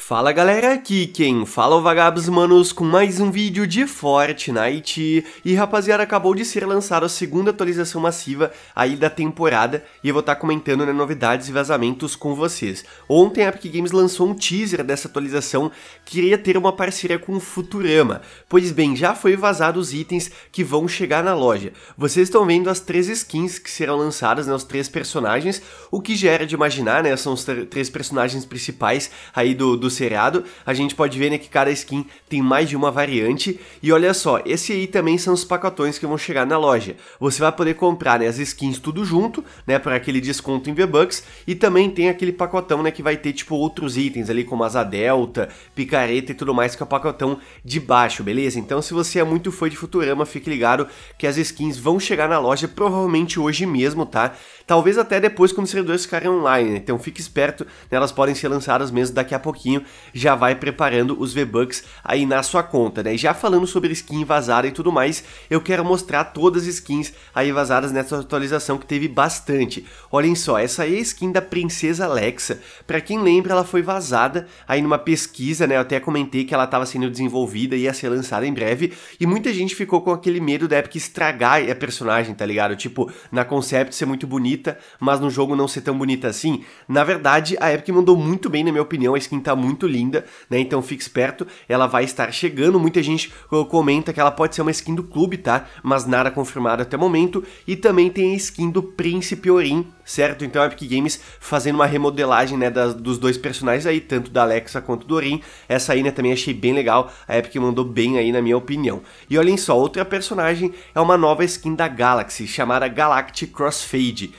Fala galera, aqui quem fala é o Vagabos Manos com mais um vídeo de Fortnite E rapaziada, acabou de ser lançada a segunda atualização massiva aí da temporada E eu vou estar tá comentando né, novidades e vazamentos com vocês Ontem a Epic Games lançou um teaser dessa atualização Que iria ter uma parceria com o Futurama Pois bem, já foi vazado os itens que vão chegar na loja Vocês estão vendo as três skins que serão lançadas, né, os três personagens O que já era de imaginar, né, são os três personagens principais aí do, do do seriado, a gente pode ver né, que cada skin tem mais de uma variante. E olha só, esse aí também são os pacotões que vão chegar na loja. Você vai poder comprar né, as skins tudo junto, né, para aquele desconto em V-Bucks, e também tem aquele pacotão né, que vai ter tipo outros itens ali, como asa delta, picareta e tudo mais, que é o pacotão de baixo, beleza? Então se você é muito fã de Futurama, fique ligado que as skins vão chegar na loja provavelmente hoje mesmo, tá? Talvez até depois quando os servidores ficarem online, né? então fique esperto, né? elas podem ser lançadas mesmo daqui a pouquinho, já vai preparando os V-Bucks aí na sua conta, né? E já falando sobre skin vazada e tudo mais, eu quero mostrar todas as skins aí vazadas nessa atualização que teve bastante. Olhem só, essa aí é a skin da Princesa Alexa, para quem lembra ela foi vazada aí numa pesquisa, né? Eu até comentei que ela estava sendo desenvolvida e ia ser lançada em breve, e muita gente ficou com aquele medo da Epic estragar a personagem, tá ligado? Tipo, na concept ser muito bonita bonita, mas no jogo não ser tão bonita assim. Na verdade, a Epic mandou muito bem, na minha opinião, a skin tá muito linda, né? Então fique esperto, ela vai estar chegando. Muita gente comenta que ela pode ser uma skin do clube, tá? Mas nada confirmado até o momento. E também tem a skin do Príncipe Orin, certo? Então a Epic Games fazendo uma remodelagem, né, das, dos dois personagens aí, tanto da Alexa quanto do Orin. Essa aí, né, também achei bem legal. A Epic mandou bem aí, na minha opinião. E olhem só, outra personagem é uma nova skin da Galaxy, chamada Galactic Crossfade.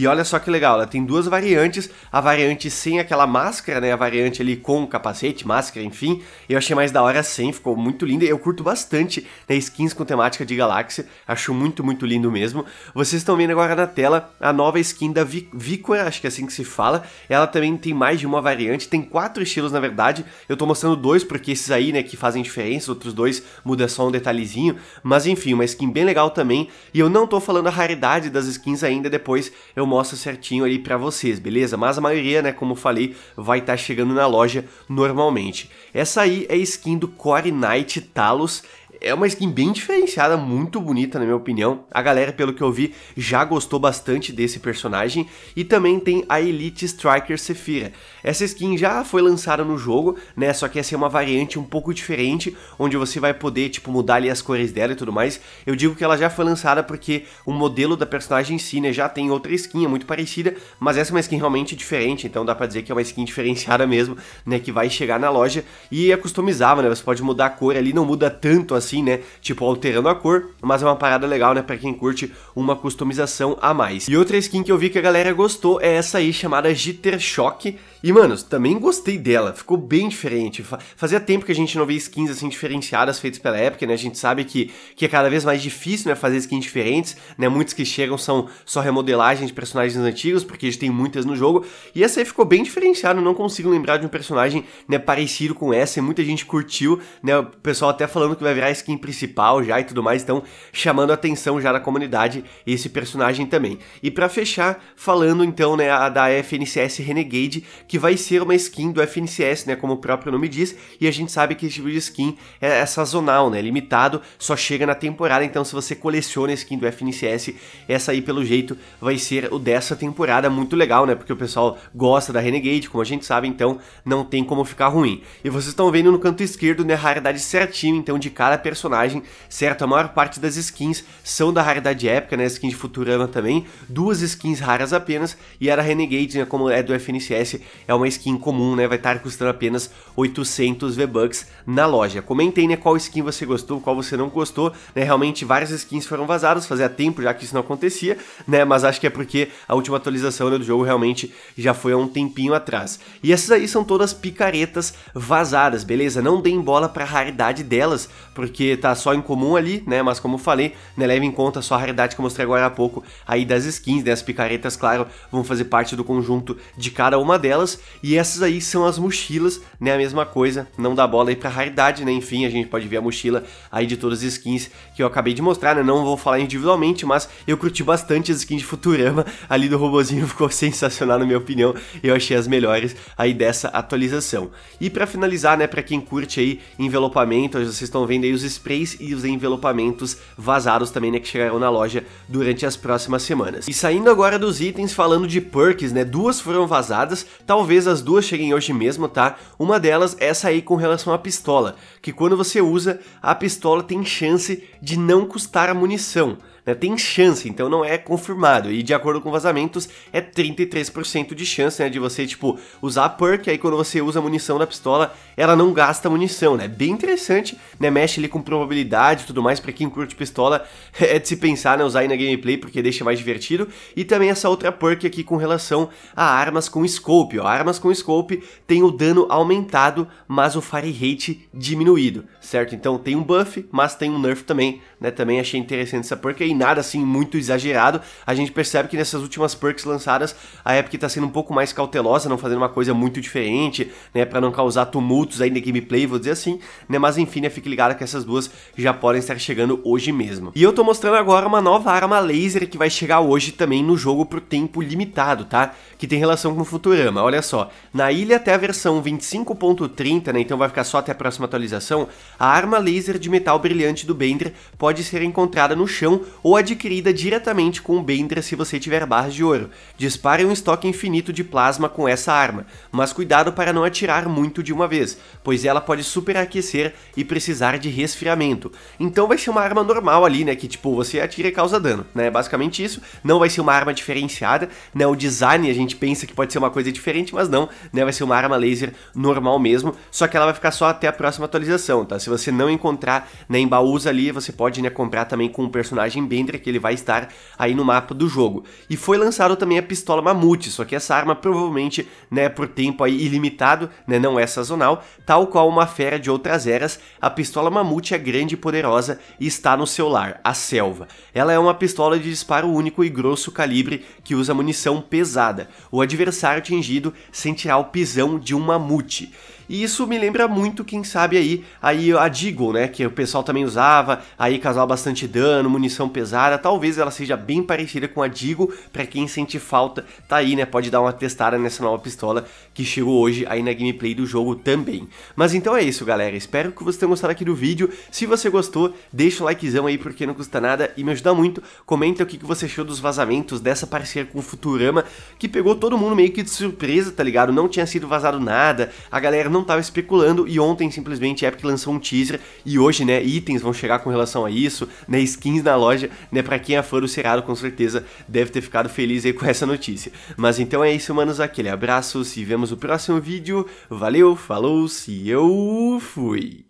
E olha só que legal, ela tem duas variantes, a variante sem aquela máscara, né, a variante ali com capacete, máscara, enfim. Eu achei mais da hora sem, ficou muito linda. Eu curto bastante né, skins com temática de galáxia, acho muito, muito lindo mesmo. Vocês estão vendo agora na tela a nova skin da Vicor, acho que é assim que se fala. Ela também tem mais de uma variante, tem quatro estilos na verdade. Eu tô mostrando dois porque esses aí, né, que fazem diferença, outros dois muda só um detalhezinho. Mas enfim, uma skin bem legal também. E eu não tô falando a raridade das skins ainda, depois eu mostra certinho ali para vocês, beleza? Mas a maioria, né, como falei, vai estar tá chegando na loja normalmente. Essa aí é a skin do Core Knight Talos, é uma skin bem diferenciada, muito bonita na minha opinião. A galera, pelo que eu vi, já gostou bastante desse personagem. E também tem a Elite Striker Sephira. Essa skin já foi lançada no jogo, né? Só que essa é uma variante um pouco diferente, onde você vai poder, tipo, mudar ali as cores dela e tudo mais. Eu digo que ela já foi lançada porque o modelo da personagem em si, né, já tem outra skin, é muito parecida, mas essa é uma skin realmente diferente, então dá pra dizer que é uma skin diferenciada mesmo, né, que vai chegar na loja e é customizável, né? Você pode mudar a cor ali, não muda tanto assim assim, né? Tipo, alterando a cor, mas é uma parada legal, né? Pra quem curte uma customização a mais. E outra skin que eu vi que a galera gostou é essa aí, chamada Jitter Shock. E, mano, também gostei dela, ficou bem diferente. Fazia tempo que a gente não vê skins assim diferenciadas feitas pela época, né? A gente sabe que, que é cada vez mais difícil, né? Fazer skins diferentes, né? Muitos que chegam são só remodelagem de personagens antigos, porque a gente tem muitas no jogo. E essa aí ficou bem diferenciada, não consigo lembrar de um personagem, né? Parecido com essa e muita gente curtiu, né? O pessoal até falando que vai virar skin principal já e tudo mais, então chamando a atenção já da comunidade esse personagem também. E para fechar, falando então, né, a da FNCS Renegade, que vai ser uma skin do FNCS, né, como o próprio nome diz, e a gente sabe que esse tipo de skin é, é sazonal, né, limitado, só chega na temporada, então se você coleciona a skin do FNCS, essa aí pelo jeito vai ser o dessa temporada, muito legal, né, porque o pessoal gosta da Renegade, como a gente sabe, então não tem como ficar ruim. E vocês estão vendo no canto esquerdo, né, a raridade certinho, então, de cada personagem, certo? A maior parte das skins são da raridade épica, né? Skin de Futurama também, duas skins raras apenas, e era Renegade, né? Como é do FNCS, é uma skin comum, né? Vai estar custando apenas 800 V-Bucks na loja. Comentem, né? Qual skin você gostou, qual você não gostou, né? Realmente várias skins foram vazadas, fazia tempo já que isso não acontecia, né? Mas acho que é porque a última atualização né, do jogo realmente já foi há um tempinho atrás. E essas aí são todas picaretas vazadas, beleza? Não deem bola pra raridade delas, porque porque tá só em comum ali, né? Mas como falei, né, leve em conta só a raridade que eu mostrei agora há pouco aí das skins, né? As picaretas, claro, vão fazer parte do conjunto de cada uma delas. E essas aí são as mochilas, né? A mesma coisa, não dá bola aí pra raridade, né? Enfim, a gente pode ver a mochila aí de todas as skins que eu acabei de mostrar, né? Não vou falar individualmente, mas eu curti bastante as skins de Futurama ali do robozinho, ficou sensacional na minha opinião. Eu achei as melhores aí dessa atualização. E para finalizar, né, para quem curte aí envelopamento, vocês estão vendo aí os os sprays e os envelopamentos vazados também, né, que chegaram na loja durante as próximas semanas. E saindo agora dos itens, falando de perks, né, duas foram vazadas, talvez as duas cheguem hoje mesmo, tá? Uma delas é essa aí com relação à pistola, que quando você usa, a pistola tem chance de não custar a munição. Né, tem chance, então não é confirmado. E de acordo com vazamentos, é 33% de chance né, de você, tipo, usar a perk, aí quando você usa a munição da pistola, ela não gasta munição, né? Bem interessante, né? Mexe ali com probabilidade e tudo mais, para quem curte pistola, é de se pensar, né, usar aí na gameplay, porque deixa mais divertido. E também essa outra perk aqui com relação a armas com scope, ó. Armas com scope tem o dano aumentado, mas o fire rate diminuído, certo? Então tem um buff, mas tem um nerf também, né? Também achei interessante essa perk e nada assim muito exagerado. A gente percebe que nessas últimas perks lançadas, a Epic tá sendo um pouco mais cautelosa, não fazendo uma coisa muito diferente, né, para não causar tumultos aí na gameplay, vou dizer assim, né? Mas enfim, né, fique ligado que essas essas duas já podem estar chegando hoje mesmo. E eu tô mostrando agora uma nova arma laser que vai chegar hoje também no jogo pro tempo limitado, tá? Que tem relação com o Futurama, olha só. Na ilha até a versão 25.30, né, então vai ficar só até a próxima atualização, a arma laser de metal brilhante do Bender pode ser encontrada no chão ou adquirida diretamente com o Bender se você tiver barras de ouro. Dispare um estoque infinito de plasma com essa arma, mas cuidado para não atirar muito de uma vez, pois ela pode superaquecer e precisar de restauração resfriamento. Então vai ser uma arma normal ali, né? Que tipo, você atira e causa dano, né? Basicamente isso. Não vai ser uma arma diferenciada, né? O design a gente pensa que pode ser uma coisa diferente, mas não, né? Vai ser uma arma laser normal mesmo. Só que ela vai ficar só até a próxima atualização, tá? Se você não encontrar né, em baús ali, você pode né, comprar também com o personagem Bender, que ele vai estar aí no mapa do jogo. E foi lançado também a pistola Mamute, só que essa arma provavelmente, né, por tempo aí ilimitado, né, não é sazonal, tal qual uma fera de outras eras, a pistola Mamute Ult é grande e poderosa e está no seu lar, a selva. Ela é uma pistola de disparo único e grosso calibre que usa munição pesada. O adversário atingido sentirá o pisão de um mamute. E isso me lembra muito, quem sabe aí, aí a Deagle, né? Que o pessoal também usava, aí causava bastante dano, munição pesada. Talvez ela seja bem parecida com a Deagle, para quem sente falta, tá aí, né? Pode dar uma testada nessa nova pistola que chegou hoje aí na gameplay do jogo também. Mas então é isso, galera. Espero que vocês tenham gostado aqui do vídeo. Se você gostou, deixa o likezão aí, porque não custa nada e me ajuda muito. Comenta o que você achou dos vazamentos dessa parceria com o Futurama, que pegou todo mundo meio que de surpresa, tá ligado? Não tinha sido vazado nada, a galera não não estava especulando e ontem simplesmente a Epic lançou um teaser e hoje, né, itens vão chegar com relação a isso, né, skins na loja, né, para quem é fã do Cerrado com certeza deve ter ficado feliz aí com essa notícia. Mas então é isso, manos, aquele abraço, se vemos no próximo vídeo, valeu, falou, se eu fui!